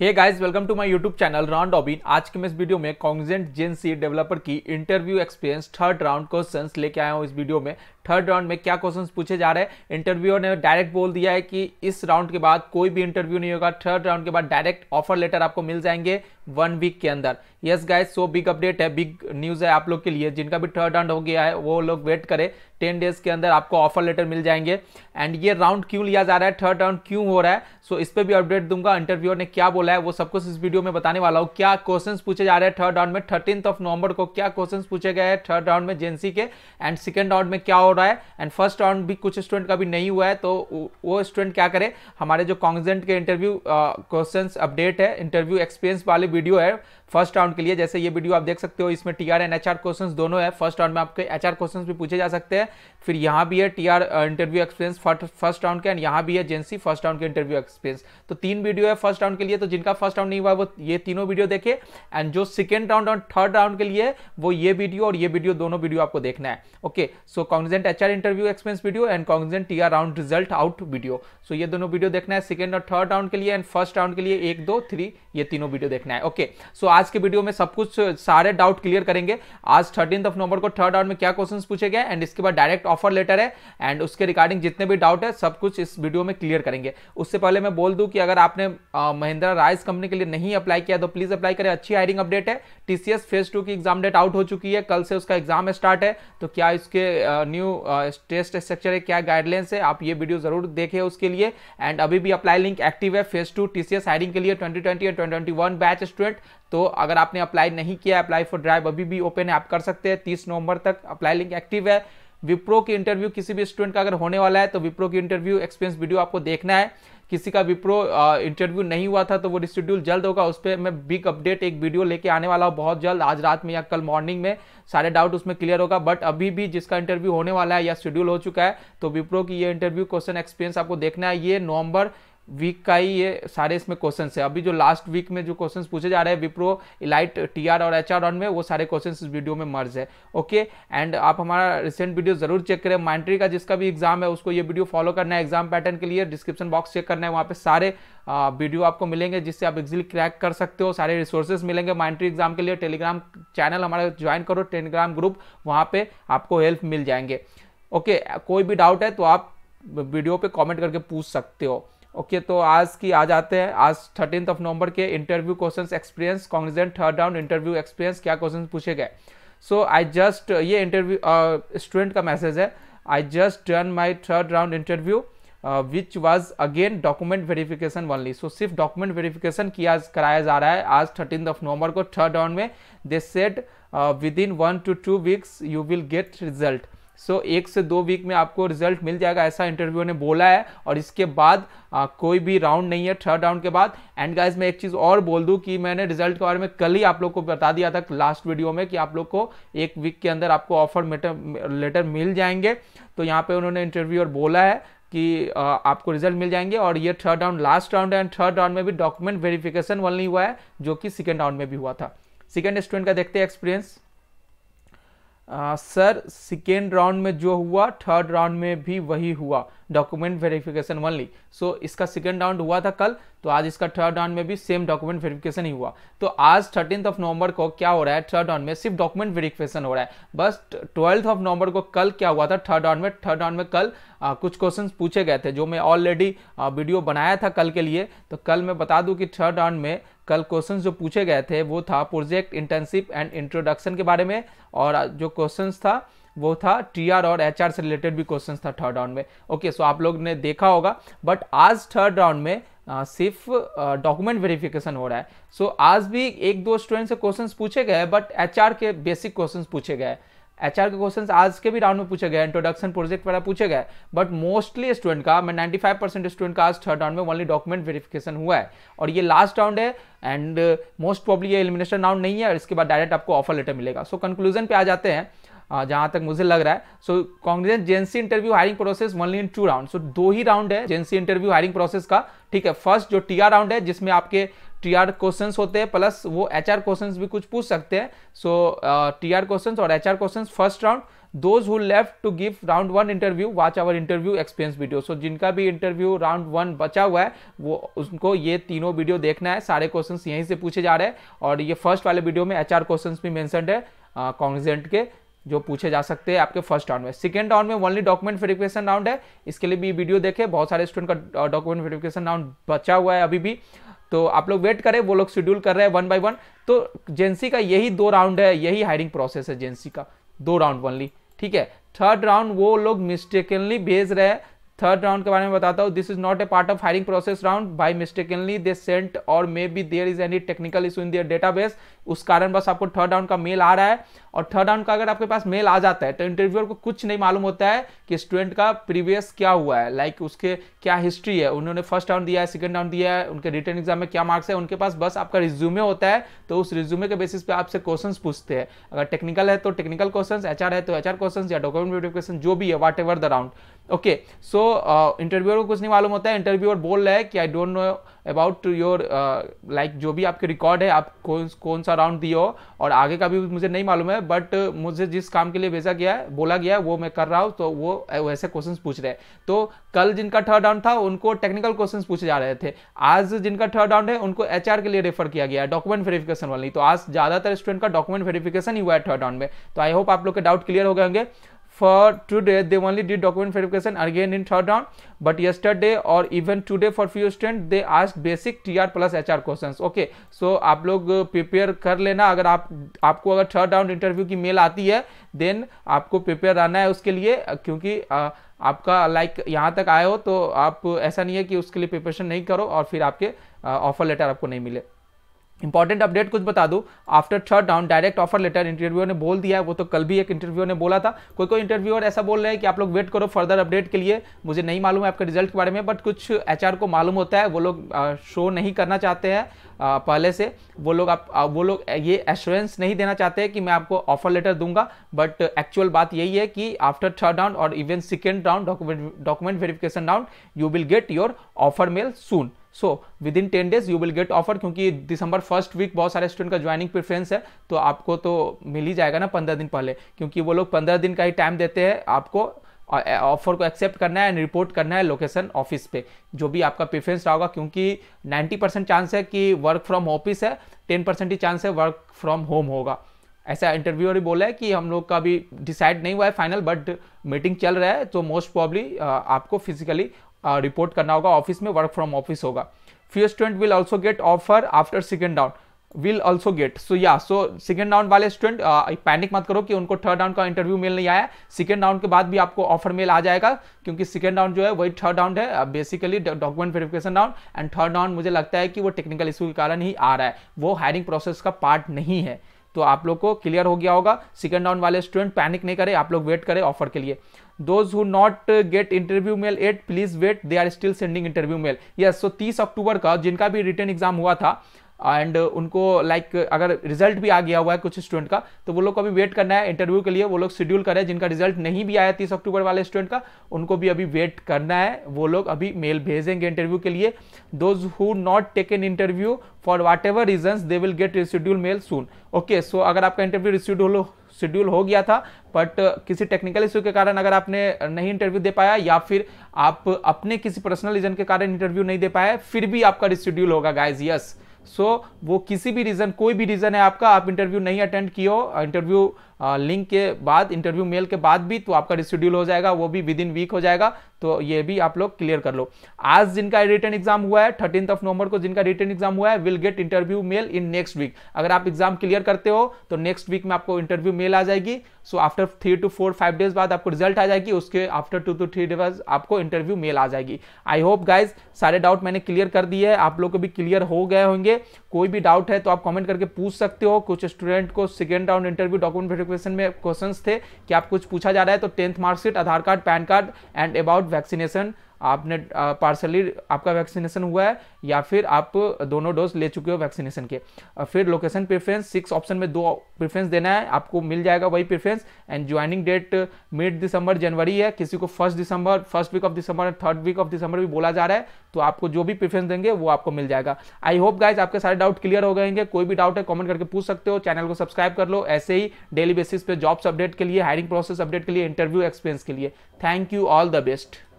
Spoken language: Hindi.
Hey guys welcome to my YouTube channel round ऑबिन आज के मैं इस वीडियो में कॉन्जेंट जेन सी डेवलपर की interview experience third round questions लेके आया हूँ इस वीडियो में थर्ड राउंड में क्या क्वेश्चंस पूछे जा रहे हैं इंटरव्यूअर ने डायरेक्ट बोल दिया है कि इस राउंड के बाद कोई भी इंटरव्यू नहीं होगा थर्ड राउंड के बाद डायरेक्ट ऑफर लेटर आपको मिल जाएंगे वन वीक के अंदर yes guys so big update है बिग न्यूज़ है आप लोग के लिए जिनका भी थर्ड राउंड हो गया है वो लोग वेट करें टेन डेज के अंदर आपको ऑफर लेटर मिल जाएंगे एंड ये राउंड क्यों लिया जा रहा है थर्ड राउंड क्यों हो रहा है सो so, इस पर भी अपडेट दूंगा इंटरव्यूअर ने क्या बोला है वो सब कुछ इस वीडियो में बताने वाला हूँ क्या क्वेश्चन पूछे जा रहे हैं थर्ड राउंड में थर्टीन ऑफ नवंबर को क्या क्वेश्चन पूछे गए हैं थर्ड राउंड में जेंसी के एंड सेकेंड राउंड में क्या हो रहा है एंड फर्स्ट राउंड भी कुछ स्टूडेंट का भी नहीं हुआ है तो वो स्टूडेंट क्या करे हमारे जो कॉन्जेंट के इंटरव्यू क्वेश्चन अपडेट है इंटरव्यू एक्सपीरियंस वाले वीडियो है फर्स्ट राउंड के लिए जैसे ये वीडियो आप देख सकते हो इसमें T R and H R question दोनों है फर्स्ट राउंड में आपके एच आर क्वेश्चन भी पूछे जा सकते हैं फिर यहाँ भी है T R interview experience first round के एंड यहाँ भी है जेंसी फर्स्ट राउंड के इंटरव्यू एक्सपीरियंस तो तीन वीडियो है फर्स्ट राउंड के लिए तो जिनका फर्स्ट राउंड नहीं हुआ वो ये तीनों वीडियो देखे एंड जो सेकेंड राउंड और थर्ड राउंड के लिए वो ये वीडियो और ये वीडियो दोनों वीडियो आपको देखना है okay so Cognizant H R interview experience video and Cognizant T R round result out video so ये दोनों वीडियो देखना है सेकेंड और थर्ड राउंड के लिए एंड फर्स्ट राउंड के लिए एक दो थ्री ये तीनों वीडियो देखना है ओके सो आज के वीडियो में सब कुछ सारे डाउट क्लियर करेंगे आज थर्टीन ऑफ नवंबर को थर्ड राउंड में क्या क्वेश्चन पूछे गए एंड इसके बाद डायरेक्ट ऑफर लेटर है एंड उसके रिगार्डिंग जितने भी डाउट है सब कुछ इस वीडियो में क्लियर करेंगे उससे पहले मैं बोल दूं कि अगर आपने महिंद्रा राइस कंपनी के लिए नहीं अप्लाई किया तो प्लीज अप्लाई करें अच्छी हायरिंग अपडेट है टीसीएस फेज टू की एग्जाम डेट आउट हो चुकी है कल से उसका एग्जाम स्टार्ट है तो क्या इसके न्यू टेस्ट स्ट्रक्चर है क्या गाइडलाइंस है आप ये वीडियो जरूर देखें उसके लिए एंड अभी भी अप्लाई लिंक एक्टिव है फेज टू टीसीएस हायरिंग के लिए ट्वेंटी ट्वेंटी और ट्वेंटी बैच स्टूडेंट तो अगर आपने अप्लाई नहीं किया अप्लाई फॉर ड्राइव अभी भी ओपन है आप कर सकते हैं तीस नवंबर तक अप्लाई लिंक एक्टिव है विप्रो की इंटरव्यू किसी भी स्टूडेंट का अगर होने वाला है तो विप्रो की इंटरव्यू एक्सपीरियंस वीडियो आपको देखना है किसी का विप्रो इंटरव्यू नहीं हुआ था तो वो शेड्यूल जल्द होगा उस पर मैं बिग अपडेट एक वीडियो लेके आने वाला हूँ बहुत जल्द आज रात में या कल मॉर्निंग में सारे डाउट उसमें क्लियर होगा बट अभी भी जिसका इंटरव्यू होने वाला है या शेड्यूल हो चुका है तो विप्रो की ये इंटरव्यू क्वेश्चन एक्सपीरियंस आपको देखना है ये नवंबर वीक का ही ये सारे इसमें क्वेश्चन है अभी जो लास्ट वीक में जो क्वेश्चन पूछे जा रहे हैं विप्रो इलाइट टी आर और एच आर में वो सारे क्वेश्चन इस वीडियो में मर्ज है ओके एंड आप हमारा रिसेंट वीडियो जरूर चेक करें माइंट्री का जिसका भी एग्जाम है उसको ये वीडियो फॉलो करना है एग्जाम पैटर्न के लिए डिस्क्रिप्शन बॉक्स चेक करना है वहाँ पे सारे वीडियो आपको मिलेंगे जिससे आप एक्जिल क्रैक कर सकते हो सारे रिसोर्सेज मिलेंगे माइंट्री एग्जाम के लिए टेलीग्राम चैनल हमारा ज्वाइन करो टेलीग्राम ग्रुप वहाँ पर आपको हेल्प मिल जाएंगे ओके कोई भी डाउट है तो आप वीडियो पर कॉमेंट करके पूछ सकते हो ओके तो आज की आज आते हैं आज थर्टीन ऑफ नवंबर के interview questions experience Cognizant third round interview experience क्या क्वेश्चंस पूछे गए सो आई जस्ट ये इंटरव्यू स्टूडेंट का मैसेज है I just done my third round interview which was again document verification only so सिर्फ डॉक्यूमेंट वेरिफिकेशन किया कराया जा रहा है आज थर्टीन ऑफ नवंबर को थर्ड राउंड में they set within one to two weeks you will get result so so, एक से दो वीक में आपको रिजल्ट मिल जाएगा ऐसा इंटरव्यू ने बोला है और इसके बाद आ, कोई भी राउंड नहीं है थर्ड राउंड के बाद एंड गाइज मैं एक चीज़ और बोल दूं कि मैंने रिजल्ट के बारे में कल ही आप लोग को बता दिया था लास्ट वीडियो में कि आप लोग को एक वीक के अंदर आपको ऑफर लेटर मिल जाएंगे तो यहाँ पर उन्होंने इंटरव्यू और बोला है कि आ, आपको रिजल्ट मिल जाएंगे और ये थर्ड राउंड लास्ट राउंड है एंड थर्ड राउंड में भी डॉक्यूमेंट वेरिफिकेशन नहीं हुआ है जो कि सेकेंड राउंड में भी हुआ था सेकेंड स्टूडेंट का देखते हैं एक्सपीरियंस आ, सर सेकेंड राउंड में जो हुआ थर्ड राउंड में भी वही हुआ डॉक्यूमेंट वेरिफिकेशन वनली सो इसका सेकेंड राउंड हुआ था कल तो आज इसका थर्ड राउंड में भी सेम डॉक्यूमेंट वेरिफिकेशन ही हुआ तो आज थर्टीन ऑफ नवंबर को क्या हो रहा है थर्ड राउंड में सिर्फ डॉक्यूमेंट वेरिफिकेशन हो रहा है बस ट्वेल्थ ऑफ नवंबर को कल क्या हुआ था थर्ड राउंड में थर्ड राउंड में कल आ, कुछ क्वेश्चन पूछे गए थे जो मैं ऑलरेडी वीडियो बनाया था कल के लिए तो कल मैं बता दूं कि थर्ड राउंड में कल क्वेश्चंस जो पूछे गए थे वो था प्रोजेक्ट इंटर्नशिप एंड इंट्रोडक्शन के बारे में और जो क्वेश्चंस था वो था टीआर और एचआर से रिलेटेड भी क्वेश्चंस था थर्ड राउंड में ओके सो आप लोग ने देखा होगा बट आज थर्ड राउंड में सिर्फ डॉक्यूमेंट वेरिफिकेशन हो रहा है सो so, आज भी एक दो स्टूडेंट से क्वेश्चंस पूछे गए बट एच के बेसिक क्वेश्चंस पूछे गए एच के क्वेश्चंस आज के भी राउंड में पूछे गए इंट्रोडक्शन प्रोजेक्ट वगैरह पूछे गए बट मोस्टली स्टूडेंट का मैं 95 परसेंट स्टूडेंट का आज थर्ड राउंड में ओनली डॉक्यूमेंट वेरिफिकेशन हुआ है और ये लास्ट राउंड है एंड मोस्ट प्रॉब्ली ये एलिमिनेशन राउंड नहीं है और इसके बाद डायरेक्ट आपको ऑफर लेटर मिलेगा सो so, कंक्लूजन पे आ जाते हैं हाँ, जहां तक मुझे लग रहा है सो कॉन्ग्रेजन जेंसी interview hiring process mainly in two round so दो ही राउंड है जेंसी इंटरव्यू हायरिंग प्रोसेस का ठीक है फर्स्ट जो टीआर राउंड है जिसमें आपके टीआर क्वेश्चंस होते हैं प्लस वो एचआर क्वेश्चंस भी कुछ पूछ सकते हैं सो टीआर क्वेश्चंस और HR questions first round those who left to give round one interview watch our interview experience video so जिनका भी इंटरव्यू राउंड वन बचा हुआ है वो उनको ये तीनों वीडियो देखना है सारे क्वेश्चन यहीं से पूछे जा रहे हैं और ये फर्स्ट वाले वीडियो में एच आर क्वेश्चन भी मैंसेंड है कॉन्जेंट के जो पूछे जा सकते हैं आपके फर्स्ट राउंड में सेकेंड राउंड में ओनली डॉक्यूमेंट वेरिफिकेशन राउंड है इसके लिए भी वीडियो देखें बहुत सारे स्टूडेंट का डॉक्यूमेंट वेरिफिकेशन राउंड बचा हुआ है अभी भी तो आप लोग वेट करें वो लोग शेड्यूल कर रहे हैं वन बाय वन तो जेंसी का यही दो राउंड है यही हायरिंग प्रोसेस है जेंसी का दो राउंड ओनली ठीक है थर्ड राउंड वो लोग मिस्टेकनली भेज रहे हैं थर्ड राउंड के बारे में बताता हूँ this is not a part of hiring process round by mistakenly they sent और may be there is any technical issue in their database उस कारण बस आपको थर्ड राउंड का मेल आ रहा है और थर्ड राउंड का अगर आपके पास मेल आ जाता है तो इंटरव्यूअर को कुछ नहीं मालूम होता है कि स्टूडेंट का प्रीवियस क्या हुआ है लाइक like उसके क्या हिस्ट्री है उन्होंने फर्स्ट राउंड दिया है सेकेंड राउंड दिया है उनके रिटर्न एग्जाम में क्या मार्क्स है उनके पास बस आपका रिज्यूमे होता है तो उस रिज्यूमे के बेसिस पे आपसे क्वेश्चन पूछते हैं अगर टेक्निकल है तो टेक्निकल क्वेश्चन एच है तो एच क्वेश्चन या डॉक्यूमेंट वेरिफिकेशन जो भी है whatever the round okay so interviewer को कुछ नहीं मालूम होता है इंटरव्यूअर बोल रहा है कि I don't know about your like जो भी आपके रिकॉर्ड है आप कौन कौन सा राउंड दिए हो और आगे का भी मुझे नहीं मालूम है बट uh, मुझे जिस काम के लिए भेजा गया है बोला गया है वो मैं कर रहा हूँ तो वो uh, वैसे क्वेश्चन पूछ रहे हैं तो कल जिनका थर्ड राउंड था उनको टेक्निकल क्वेश्चन पूछे जा रहे थे आज जिनका थर्ड राउंड है उनको एच के लिए रेफर किया गया है डॉक्यूमेंट वेरिफिकेशन वाली तो आज ज़्यादातर स्टूडेंट का डॉक्यूमेंट वेरिफिकेशन ही हुआ है थर्ड राउंड में तो आई होप आप लोग के डाउट क्लियर हो गए होंगे for today they only did document verification again in third round but yesterday or even today for few students they asked basic tr plus hr questions okay so aap log prepare kar lena agar aap aapko agar third round interview ki mail aati hai then aapko prepare rehna hai uske liye kyunki आ, आपका लाइक like, यहाँ तक आए हो तो आप ऐसा नहीं है कि उसके लिए प्रिपरेशन नहीं करो और फिर आपके offer letter aapko nahi mile important update कुछ बता दूं आफ्टर थर्ड डाउन डायरेक्ट ऑफर लेटर इंटरव्यूअर ने बोल दिया है वो तो कल भी एक इंटरव्यूअर ने बोला था कोई कोई इंटरव्यूअर ऐसा बोल रहे हैं कि आप लोग वेट करो फर्दर अपडेट के लिए मुझे नहीं मालूम है आपके रिजल्ट के बारे में बट कुछ एच को मालूम होता है वो लोग शो नहीं करना चाहते हैं पहले से वो लोग आप वो लोग ये एश्योरेंस नहीं देना चाहते हैं कि मैं आपको ऑफर लेटर दूंगा बट एक्चुअल बात यही है कि आफ्टर थर्ड राउंड और even second round document document verification round you will get your offer mail soon so within ten days you will get offer क्योंकि दिसंबर फर्स्ट वीक बहुत सारे स्टूडेंट का ज्वाइनिंग प्रेफरेंस है तो आपको तो मिल ही जाएगा ना पंद्रह दिन पहले क्योंकि वो लोग पंद्रह दिन का ही टाइम देते हैं आपको ऑफर को एक्सेप्ट करना है एंड रिपोर्ट करना है लोकेशन ऑफिस पे जो भी आपका प्रेफरेंस रहा होगा क्योंकि 90 परसेंट चांस है कि वर्क फ्रॉम ऑफिस है 10 परसेंट ही चांस है वर्क फ्रॉम होम होगा ऐसा इंटरव्यूअर बोला है कि हम लोग का अभी डिसाइड नहीं हुआ है फाइनल बट मीटिंग चल रहा है तो मोस्ट प्रॉब्ली आपको फिजिकली रिपोर्ट करना होगा ऑफिस में वर्क फ्रॉम ऑफिस होगा few student will also get offer after second round will also get so या सो सेकेंड राउंड वाले स्टूडेंट पैनिक मत करो कि उनको थर्ड राउंड का इंटरव्यू मेल नहीं आया सेकेंड राउंड के बाद भी आपको ऑफर मेल आ जाएगा क्योंकि सेकेंड राउंड जो है वही थर्ड राउंड है basically document verification round and third round मुझे लगता है कि वो टेक्निकल इशू के कारण ही आ रहा है वो हायरिंग प्रोसेस का पार्ट नहीं है तो आप लोग को क्लियर हो गया होगा सेकंड राउंड वाले स्टूडेंट पैनिक नहीं करें आप लोग वेट करें ऑफर के लिए those who not get interview mail at please wait they are still sending interview mail yes so तीस अक्टूबर का जिनका भी रिटर्न एग्जाम हुआ था एंड uh, उनको लाइक like, अगर रिजल्ट भी आ गया हुआ है कुछ स्टूडेंट का तो वो लोग को अभी वेट करना है इंटरव्यू के लिए वो लोग शेड्यूल करें जिनका रिजल्ट नहीं भी आया तीस अक्टूबर वाले स्टूडेंट का उनको भी अभी वेट करना है वो लोग अभी मेल भेजेंगे इंटरव्यू के लिए those who not take an interview for whatever reason they will get reschedule mail soon okay so अगर आपका इंटरव्यू हो शेड्यूल हो गया था बट uh, किसी टेक्निकल इश्यू के कारण अगर आपने नहीं इंटरव्यू दे पाया या फिर आप अपने किसी पर्सनल रीजन के कारण इंटरव्यू नहीं दे पाए फिर भी आपका रिशेड्यूल होगा guys yes yes. So so, वो किसी भी रीज़न कोई भी रीज़न है आपका आप इंटरव्यू नहीं अटेंड किया हो इंटरव्यू लिंक के बाद इंटरव्यू मेल के बाद भी तो आपका रिशेड्यूल हो जाएगा वो भी विद इन वीक हो जाएगा तो ये भी आप लोग क्लियर कर लो आज जिनका रिटर्न एग्जाम हुआ है थर्टीन ऑफ नवंबर को जिनका रिटर्न एग्जाम हुआ है will get interview mail in next week अगर आप एग्जाम क्लियर करते हो तो नेक्स्ट वीक में आपको इंटरव्यू मेल आ जाएगी so after three two four five days बाद आपको रिजल्ट आ जाएगी उसके after two two three days आपको इंटरव्यू मेल आ जाएगी आई होप गाइज सारे डाउट मैंने क्लियर कर दिए है आप लोग को भी क्लियर हो गए होंगे कोई भी डाउट है तो आप कॉमेंट करके पूछ सकते हो कुछ स्टूडेंट को second round interview document preparation में क्वेश्चन थे कि आप कुछ पूछा जा रहा है तो tenth marksheet Aadhaar card PAN card and about vaccination आपने पार्सली आपका वैक्सीनेशन हुआ है या फिर आप दोनों डोज ले चुके हो वैक्सीनेशन के फिर लोकेशन प्रेफरेंस सिक्स ऑप्शन में दो प्रेफरेंस देना है आपको मिल जाएगा वही preference and joining date mid December January है किसी को first December first week of December third week of December भी बोला जा रहा है तो आपको जो भी प्रेफरेंस देंगे वो आपको मिल जाएगा आई होप गाइज आपके सारे डाउट क्लियर हो गएंगे कोई भी डाउट है कॉमेंट करके पूछ सकते हो चैनल को सब्सक्राइब कर लो ऐसे ही डेली बेसिस पे जॉब्स अपडेट के लिए हायरिंग प्रोसेस अपडेट के लिए इंटरव्यू एक्सपीरियंस के लिए thank you all the best